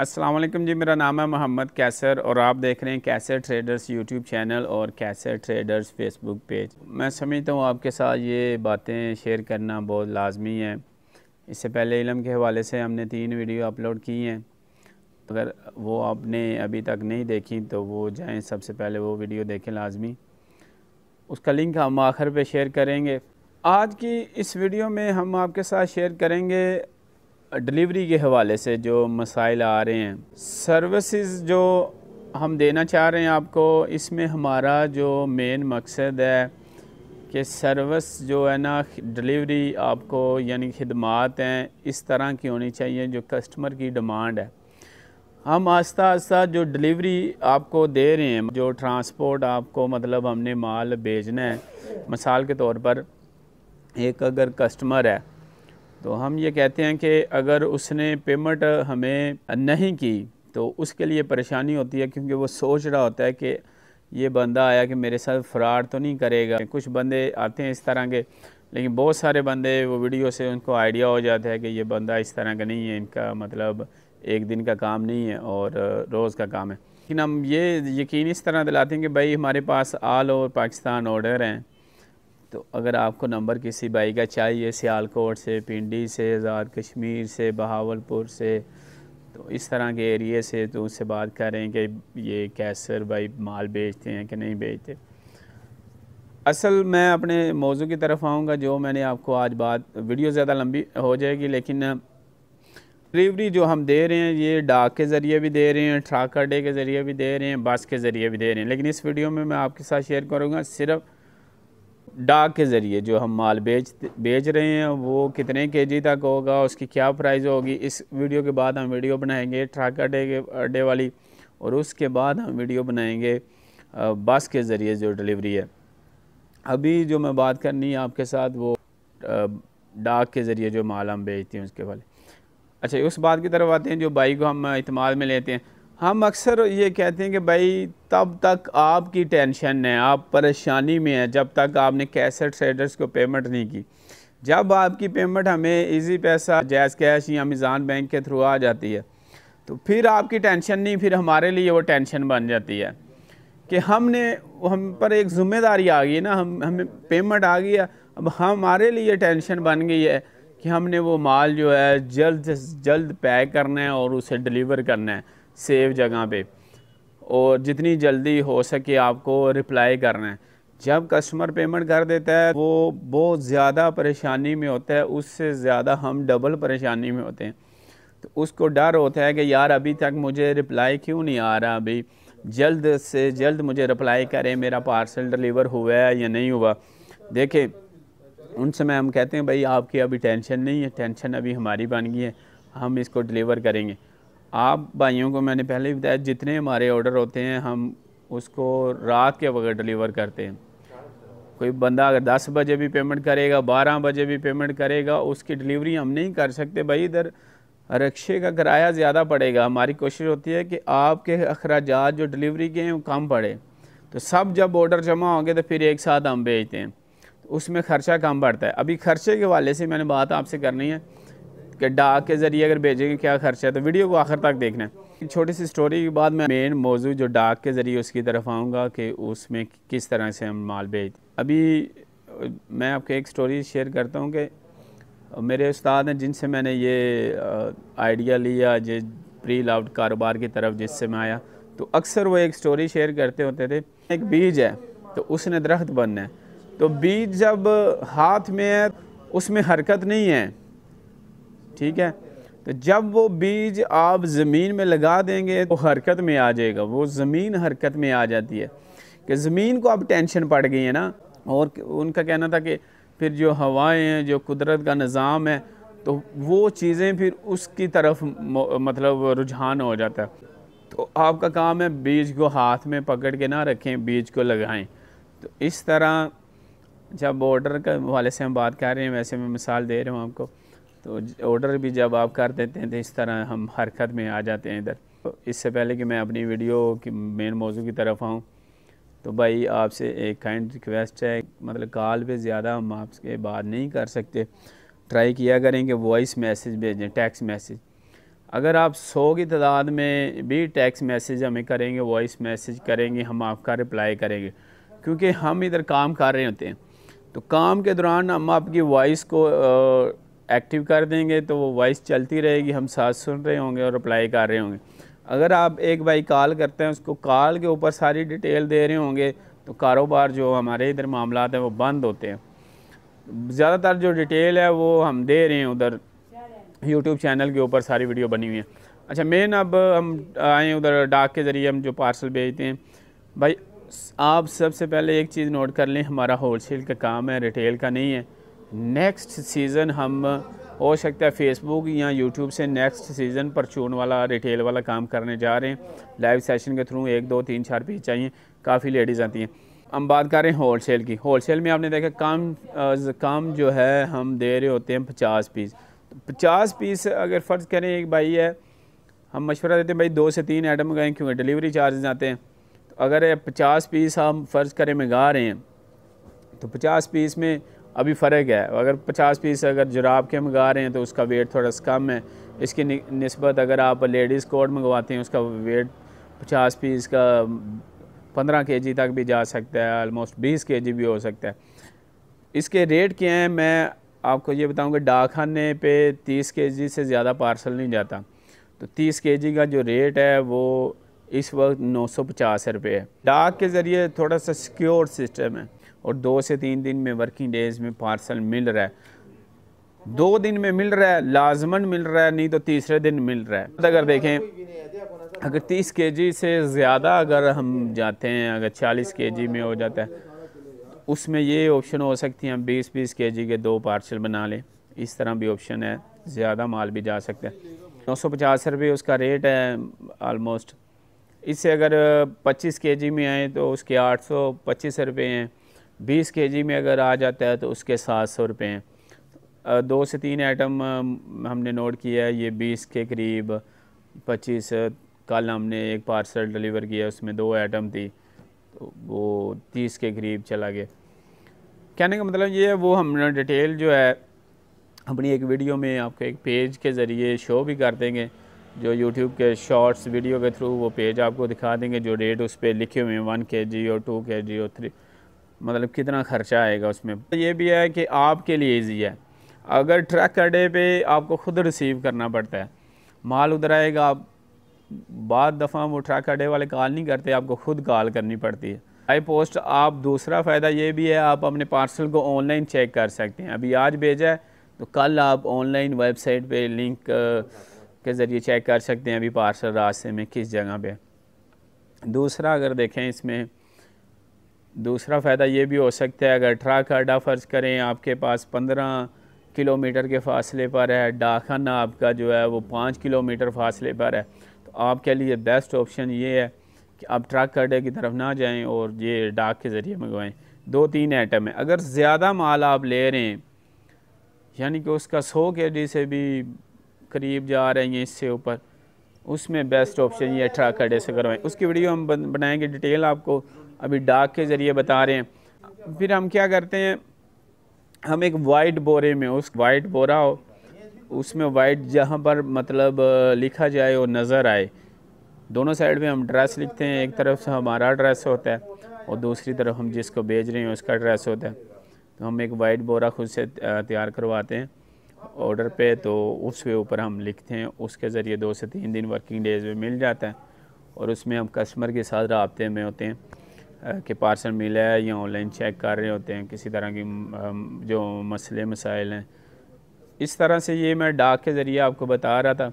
असलम जी मेरा नाम है मोहम्मद कैसर और आप देख रहे हैं कैसर ट्रेडर्स यूट्यूब चैनल और कैसर ट्रेडर्स फेसबुक पेज मैं समझता हूँ आपके साथ ये बातें शेयर करना बहुत लाजमी है इससे पहले इलम के हवाले से हमने तीन वीडियो अपलोड की हैं अगर वो आपने अभी तक नहीं देखी तो वो जाएँ सबसे पहले वो वीडियो देखें लाजमी उसका लिंक हम आखिर पर शेयर करेंगे आज की इस वीडियो में हम आपके साथ शेयर करेंगे डिलीवरी के हवाले से जो मसाइल आ रहे हैं सर्विसेज जो हम देना चाह रहे हैं आपको इसमें हमारा जो मेन मकसद है कि सर्विस जो है ना डिलीवरी आपको यानी खिदमत हैं इस तरह की होनी चाहिए जो कस्टमर की डिमांड है हम आस्ता आस्ता जो डिलीवरी आपको दे रहे हैं जो ट्रांसपोर्ट आपको मतलब हमने माल भेजना है मिसाल के तौर पर एक अगर कस्टमर है तो हम ये कहते हैं कि अगर उसने पेमेंट हमें नहीं की तो उसके लिए परेशानी होती है क्योंकि वो सोच रहा होता है कि ये बंदा आया कि मेरे साथ फ्रॉड तो नहीं करेगा कुछ बंदे आते हैं इस तरह के लेकिन बहुत सारे बंदे वो वीडियो से उनको आइडिया हो जाता है कि ये बंदा इस तरह का नहीं है इनका मतलब एक दिन का काम नहीं है और रोज़ का काम है लेकिन हम ये यकीन इस तरह दिलाते हैं कि भाई हमारे पास आल ओवर पाकिस्तान ऑर्डर हैं तो अगर आपको नंबर किसी भाई का चाहिए सियालकोट से पिंडी से आज़ाद कश्मीर से बहावलपुर से तो इस तरह के एरिए से तो उससे बात करें कि ये कैसर भाई माल बेचते हैं कि नहीं बेचते असल मैं अपने मौजू की तरफ आऊँगा जो मैंने आपको आज बात वीडियो ज़्यादा लंबी हो जाएगी लेकिन डिलीवरी जो हम दे रहे हैं ये डाक के ज़रिए भी दे रहे हैं ट्राकर डे के ज़रिए भी दे रहे हैं बस के ज़रिए भी दे रहे हैं लेकिन इस वीडियो में मैं आपके साथ शेयर करूँगा सिर्फ़ डाक के ज़रिए जो हम माल बेच बेच रहे हैं वो कितने केजी तक होगा उसकी क्या प्राइस होगी इस वीडियो के बाद हम वीडियो बनाएंगे ट्रक अड्डे के अड्डे वाली और उसके बाद हम वीडियो बनाएंगे बस के ज़रिए जो डिलीवरी है अभी जो मैं बात करनी है आपके साथ वो डाक के ज़रिए जो माल हम बेचते हैं उसके वाले अच्छा उस बात की तरफ आते हैं जो बाइक को हम इतमाद में लेते हैं हम अक्सर ये कहते हैं कि भाई तब तक आपकी टेंशन है आप परेशानी में हैं जब तक आपने कैसेट ट्रेडर्स को पेमेंट नहीं की जब आपकी पेमेंट हमें इजी पैसा जैज़ कैश या मिज़ान बैंक के थ्रू आ जाती है तो फिर आपकी टेंशन नहीं फिर हमारे लिए वो टेंशन बन जाती है कि हमने हम पर एक ज़िम्मेदारी आ गई ना हम हमें पेमेंट आ गई है अब हमारे लिए टेंशन बन गई है कि हमने वो माल जो है जल्द जल्द पैक करना है और उसे डिलीवर करना है सेफ जगह पे और जितनी जल्दी हो सके आपको रिप्लाई करना है जब कस्टमर पेमेंट कर देता है वो बहुत ज़्यादा परेशानी में होता है उससे ज़्यादा हम डबल परेशानी में होते हैं तो उसको डर होता है कि यार अभी तक मुझे रिप्लाई क्यों नहीं आ रहा अभी जल्द से जल्द मुझे रिप्लाई करें मेरा पार्सल डिलीवर हुआ है या नहीं हुआ देखें उन समय हम कहते हैं भाई आपकी अभी टेंशन नहीं है टेंशन अभी हमारी बन गई है हम इसको डिलीवर करेंगे आप भाइयों को मैंने पहले भी बताया जितने हमारे ऑर्डर होते हैं हम उसको रात के वगैरह डिलीवर करते हैं कोई बंदा अगर दस बजे भी पेमेंट करेगा बारह बजे भी पेमेंट करेगा उसकी डिलीवरी हम नहीं कर सकते भाई इधर रिक्शे का किराया ज़्यादा पड़ेगा हमारी कोशिश होती है कि आपके अखराज जो डिलीवरी के हैं वो कम पड़े तो सब जब ऑर्डर जमा होंगे तो फिर एक साथ हम भेजते हैं तो उसमें ख़र्चा कम पड़ता है अभी ख़र्चे के वाले से मैंने बात आपसे करनी है कि डाक के ज़रिए अगर भेजेंगे क्या खर्चा है तो वीडियो को आखिर तक देखना है एक छोटी सी स्टोरी के बाद मैं मेन मौजू जो डाक के ज़रिए उसकी तरफ आऊँगा कि उसमें किस तरह से हम माल भेज अभी मैं आपको एक स्टोरी शेयर करता हूँ कि मेरे उस्ताद हैं जिनसे मैंने ये आइडिया लिया जे प्री लाउड कारोबार की तरफ जिससे मैं आया तो अक्सर वो एक स्टोरी शेयर करते होते थे एक बीज है तो उसने दरख्त बनना है तो बीज जब हाथ में है उसमें हरकत नहीं है ठीक है तो जब वो बीज आप ज़मीन में लगा देंगे तो हरकत में आ जाएगा वो ज़मीन हरकत में आ जाती है कि ज़मीन को अब टेंशन पड़ गई है ना और उनका कहना था कि फिर जो हवाएं हैं जो कुदरत का निज़ाम है तो वो चीज़ें फिर उसकी तरफ मतलब रुझान हो जाता है तो आपका काम है बीज को हाथ में पकड़ के ना रखें बीज को लगाएं तो इस तरह जब ऑर्डर के हवाले से हम बात कर रहे हैं वैसे मैं मिसाल दे रहा हूँ आपको तो ऑर्डर भी जब आप कर देते हैं तो इस तरह हम हरकत में आ जाते हैं इधर तो इससे पहले कि मैं अपनी वीडियो की मेन मौजू की तरफ आऊँ तो भाई आपसे एक काइंड रिक्वेस्ट है मतलब कॉल पे ज़्यादा हम आपसे बात नहीं कर सकते ट्राई किया करें कि वॉइस मैसेज भेजें टैक्स मैसेज अगर आप सौ की तादाद में भी टैक्स मैसेज हमें करेंगे वॉइस मैसेज करेंगे हम आपका रिप्लाई करेंगे क्योंकि हम इधर काम कर रहे होते हैं तो काम के दौरान हम आपकी वॉइस को एक्टिव कर देंगे तो वो वॉइस चलती रहेगी हम साथ सुन रहे होंगे और अप्लाई कर रहे होंगे अगर आप एक भाई कॉल करते हैं उसको कॉल के ऊपर सारी डिटेल दे रहे होंगे तो कारोबार जो हमारे इधर मामला हैं वो बंद होते हैं ज़्यादातर जो डिटेल है वो हम दे रहे हैं उधर यूट्यूब चैनल के ऊपर सारी वीडियो बनी हुई है अच्छा मेन अब हम आए उधर डाक के ज़रिए हम जो पार्सल भेजते हैं भाई आप सबसे पहले एक चीज़ नोट कर लें हमारा होलसेल का काम है रिटेल का नहीं है नेक्स्ट सीज़न हम हो सकता है फेसबुक या यूट्यूब से नेक्स्ट सीज़न परचून वाला रिटेल वाला काम करने जा रहे हैं लाइव सेशन के थ्रू एक दो तीन चार पीस चाहिए काफ़ी लेडीज़ आती हैं हम बात कर रहे हैं होल सेल की होल सेल में आपने देखा काम काम जो है हम दे रहे होते हैं पचास पीस तो पचास पीस अगर फ़र्ज़ करें एक भाई है हम मशवरा देते हैं भाई दो से तीन आइटम गए क्योंकि डिलीवरी चार्जेज आते हैं तो अगर पचास पीस हम फ़र्ज़ करें मंगा रहे हैं तो पचास पीस में अभी फ़र्क है अगर 50 पीस अगर जुराब के मंगा रहे हैं तो उसका वेट थोड़ा सा कम है इसकी नस्बत अगर आप लेडीज़ कोट मंगवाते हैं उसका वेट 50 पीस का 15 के तक भी जा सकता है आलमोस्ट 20 के भी हो सकता है इसके रेट क्या हैं मैं आपको ये बताऊँगा डाक खाने पर तीस के से ज़्यादा पार्सल नहीं जाता तो तीस के का जो रेट है वो इस वक्त नौ सौ पचास रुपये है डाक के ज़रिए थोड़ा सा सिक्योर सिस्टम है और दो से तीन दिन में वर्किंग डेज़ में पार्सल मिल रहा है दो दिन में मिल रहा है लाजमन मिल रहा है नहीं तो तीसरे दिन मिल रहा है अगर देखें अगर तीस के जी से ज़्यादा अगर हम जाते हैं अगर चालीस के जी में हो जाता है उसमें ये ऑप्शन हो सकती हम बीस बीस के जी के दो पार्सल बना लें इस तरह भी ऑप्शन है ज़्यादा माल भी जा सकता है नौ सौ पचास रुपये उसका रेट है आलमोस्ट इससे अगर 25 के में आए तो उसके आठ सौ पच्चीस रुपये हैं बीस के में अगर आ जाता है तो उसके सात सौ रुपये हैं दो से तीन आइटम हमने नोट किया है ये बीस के करीब पच्चीस कल हमने एक पार्सल डिलीवर किया उसमें दो आइटम थी तो वो तीस के करीब चला गया कहने का मतलब ये है वो हमने डिटेल जो है अपनी एक वीडियो में आपको एक पेज के ज़रिए शो भी कर देंगे जो यूट्यूब के शॉर्ट्स वीडियो के थ्रू वो पेज आपको दिखा देंगे जो रेट उस पर लिखे हुए हैं वन के जी और टू के जी और थ्री मतलब कितना ख़र्चा आएगा उसमें तो ये भी है कि आपके लिए ईजी है अगर ट्रक अड्डे पे आपको ख़ुद रिसीव करना पड़ता है माल उधर आएगा आप बाद दफ़ा वो ट्रक अड्डे वाले कॉल नहीं करते आपको ख़ुद कॉल करनी पड़ती है आई पोस्ट आप दूसरा फ़ायदा ये भी है आप अपने पार्सल को ऑनलाइन चेक कर सकते हैं अभी आज भेजा है तो कल आप ऑनलाइन वेबसाइट पे लिंक के ज़रिए चेक कर सकते हैं अभी पार्सल रास्ते में किस जगह पे दूसरा अगर देखें इसमें दूसरा फ़ायदा ये भी हो सकता है अगर ट्रक अड्डा फ़र्ज करें आपके पास पंद्रह किलोमीटर के फासले पर है डाखाना आपका जो है वो पाँच किलोमीटर फासले पर है तो आपके लिए बेस्ट ऑप्शन ये है कि आप ट्रक अड्डे की तरफ ना जाएँ और ये डाक के ज़रिए मंगवाएँ दो तीन आइटम है अगर ज़्यादा माल आप ले रहे हैं यानी कि उसका सौ के जी से भी करीब जा रही हैं इससे ऊपर उसमें बेस्ट ऑप्शन ये अठारह कड़े से करवाएं उसकी वीडियो हम बनाएंगे डिटेल आपको अभी डाक के ज़रिए बता रहे हैं फिर हम क्या करते हैं हम एक वाइट बोरे में उस वाइट बोरा हो उसमें वाइट जहाँ पर मतलब लिखा जाए और नज़र आए दोनों साइड में हम ड्रेस लिखते हैं एक तरफ से हमारा ड्रेस होता है और दूसरी तरफ हम जिसको भेज रहे हैं उसका ड्रेस होता है तो हम एक वाइट बोरा खुद से तैयार करवाते हैं ऑर्डर पे तो उसके ऊपर हम लिखते हैं उसके ज़रिए दो से तीन दिन वर्किंग डेज़ में मिल जाता है और उसमें हम कस्टमर के साथ रबते में होते हैं कि पार्सल मिला है या ऑनलाइन चेक कर रहे होते हैं किसी तरह की जो मसले मसाइल हैं इस तरह से ये मैं डाक के ज़रिए आपको बता रहा था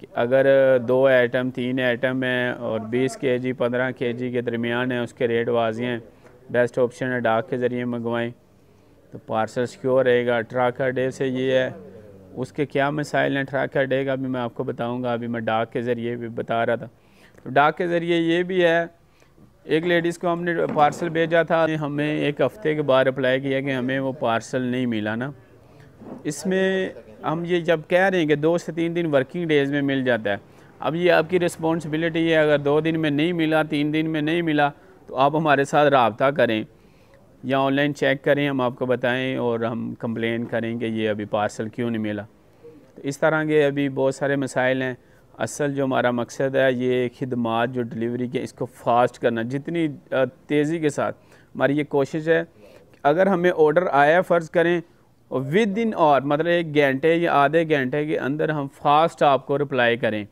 कि अगर दो आइटम तीन आइटम हैं और 20 के जी पंद्रह के जी के दरमियान है उसके रेट वाजी हैं बेस्ट ऑप्शन है डाक के ज़रिए मंगवाएँ तो पार्सल सिक्योर रहेगा ट्राका डे से ये है उसके क्या मसाइल हैं ट्राका डे का भी मैं आपको बताऊंगा अभी मैं डाक के ज़रिए भी बता रहा था तो डाक के ज़रिए ये भी है एक लेडीज़ को हमने पार्सल भेजा था हमें एक हफ़्ते के बाद अप्लाई किया कि हमें वो पार्सल नहीं मिला ना इसमें हम ये जब कह रहे हैं कि दो से तीन दिन वर्किंग डेज़ में मिल जाता है अब ये आपकी रिस्पॉन्सिबिलिटी है अगर दो दिन में नहीं मिला तीन दिन में नहीं मिला तो आप हमारे साथ रबता करें या ऑनलाइन चेक करें हम आपको बताएं और हम कंप्लेन करें कि ये अभी पार्सल क्यों नहीं मिला तो इस तरह के अभी बहुत सारे मसाइल हैं असल जो हमारा मकसद है ये खदमात जो डिलीवरी के इसको फास्ट करना जितनी तेज़ी के साथ हमारी ये कोशिश है अगर हमें ऑर्डर आया फ़र्ज़ करें विद इन और मतलब एक घंटे या आधे घंटे के अंदर हम फास्ट आपको रिप्लाई करें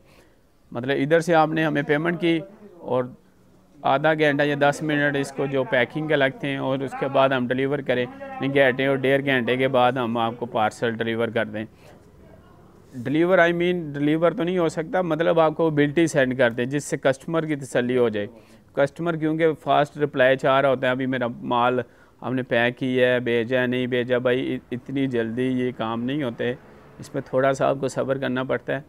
मतलब इधर से आपने हमें पेमेंट की और आधा घंटा या दस मिनट इसको जो पैकिंग के लगते हैं और उसके बाद हम डिलीवर करें घंटे और डेढ़ घंटे के बाद हम आपको पार्सल डिलीवर कर दें डिलीवर आई मीन डिलीवर तो नहीं हो सकता मतलब आपको बिल्टी सेंड कर दें जिससे कस्टमर की तसली हो जाए कस्टमर क्योंकि फ़ास्ट रिप्लाई चाह रहा होता है अभी मेरा माल हमने पैक किया है भेजा है नहीं भेजा भाई इतनी जल्दी ये काम नहीं होते इसमें थोड़ा सा आपको सब्र करना पड़ता है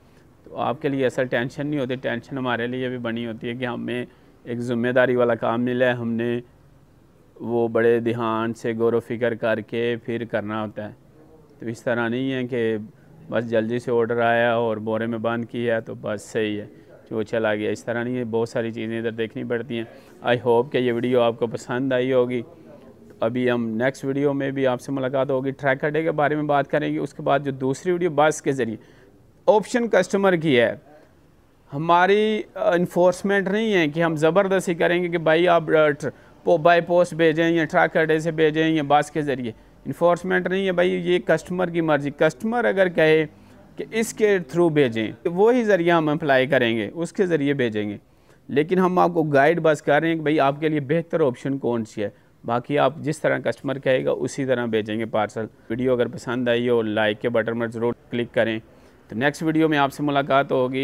तो आपके लिए असल टेंशन नहीं होती टेंशन हमारे लिए भी बनी होती है कि हमें एक ज़िम्मेदारी वाला काम मिला है हमने वो बड़े ध्यान से गौर फिक्र करके फिर करना होता है तो इस तरह नहीं है कि बस जल्दी से ऑर्डर आया और बोरे में बंद किया तो बस सही है जो चला गया इस तरह नहीं है बहुत सारी चीज़ें इधर देखनी पड़ती हैं आई होप कि ये वीडियो आपको पसंद आई होगी अभी हम नेक्स्ट वीडियो में भी आपसे मुलाकात होगी ट्रैकर डे के बारे में बात करेंगे उसके बाद जो दूसरी वीडियो बस के ज़रिए ऑप्शन कस्टमर की है हमारी इन्फोर्समेंट नहीं है कि हम ज़बरदस्ती करेंगे कि भाई आप बाई पोस्ट भेजें या ट्रक अड्डे से भेजें या बस के ज़रिए इन्फोर्समेंट नहीं है भाई ये कस्टमर की मर्ज़ी कस्टमर अगर कहे कि इसके थ्रू भेजें वो तो ही ज़रिया हम अप्लाई करेंगे उसके ज़रिए भेजेंगे लेकिन हम आपको गाइड बस कर रहे हैं कि भाई आपके लिए बेहतर ऑप्शन कौन सी है बाकी आप जिस तरह कस्टमर कहेगा उसी तरह भेजेंगे पार्सल वीडियो अगर पसंद आई हो लाइक के बटन पर ज़रूर क्लिक करें तो नेक्स्ट वीडियो में आपसे मुलाकात होगी